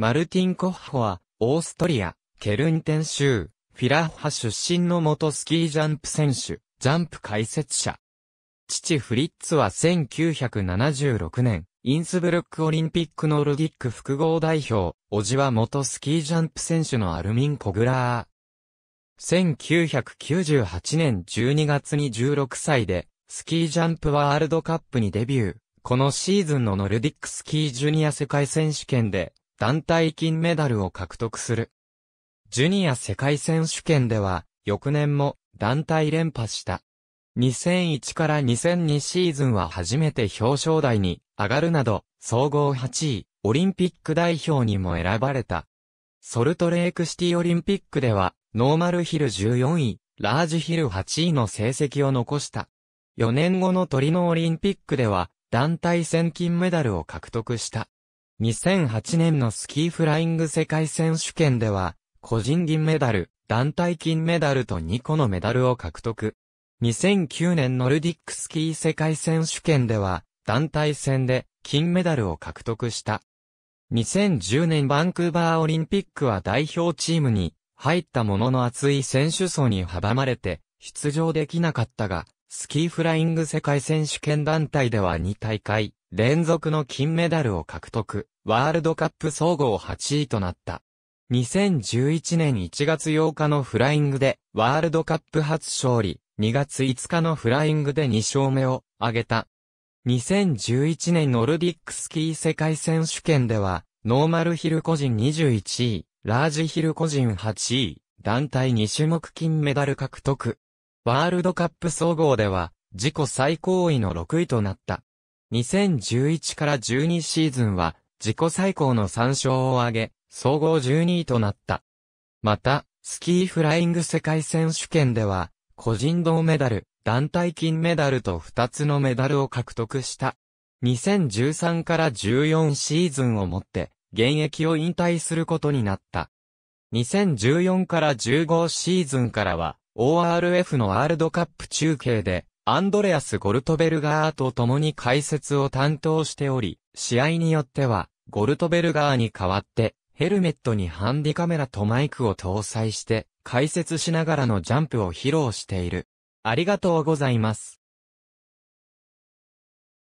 マルティン・コッホは、オーストリア、ケルンテン州、フィラッハ出身の元スキージャンプ選手、ジャンプ解説者。父フリッツは1976年、インスブルックオリンピックノルディック複合代表、おじは元スキージャンプ選手のアルミン・コグラー。1998年12月に16歳で、スキージャンプワールドカップにデビュー。このシーズンのノルディックスキージュニア世界選手権で、団体金メダルを獲得する。ジュニア世界選手権では、翌年も団体連覇した。2001から2002シーズンは初めて表彰台に上がるなど、総合8位、オリンピック代表にも選ばれた。ソルトレークシティオリンピックでは、ノーマルヒル14位、ラージヒル8位の成績を残した。4年後のトリノオリンピックでは、団体戦金メダルを獲得した。2008年のスキーフライング世界選手権では、個人銀メダル、団体金メダルと2個のメダルを獲得。2009年ノルディックスキー世界選手権では、団体戦で金メダルを獲得した。2010年バンクーバーオリンピックは代表チームに入ったものの厚い選手層に阻まれて出場できなかったが、スキーフライング世界選手権団体では2大会連続の金メダルを獲得。ワールドカップ総合8位となった。2011年1月8日のフライングで、ワールドカップ初勝利、2月5日のフライングで2勝目を挙げた。2011年ノルディックスキー世界選手権では、ノーマルヒル個人21位、ラージヒル個人8位、団体2種目金メダル獲得。ワールドカップ総合では、自己最高位の6位となった。2011から12シーズンは、自己最高の3勝を挙げ、総合12位となった。また、スキーフライング世界選手権では、個人銅メダル、団体金メダルと2つのメダルを獲得した。2013から14シーズンをもって、現役を引退することになった。2014から15シーズンからは、ORF のワールドカップ中継で、アンドレアス・ゴルトベルガーと共に解説を担当しており、試合によっては、ゴルトベルガーに代わって、ヘルメットにハンディカメラとマイクを搭載して、解説しながらのジャンプを披露している。ありがとうございます。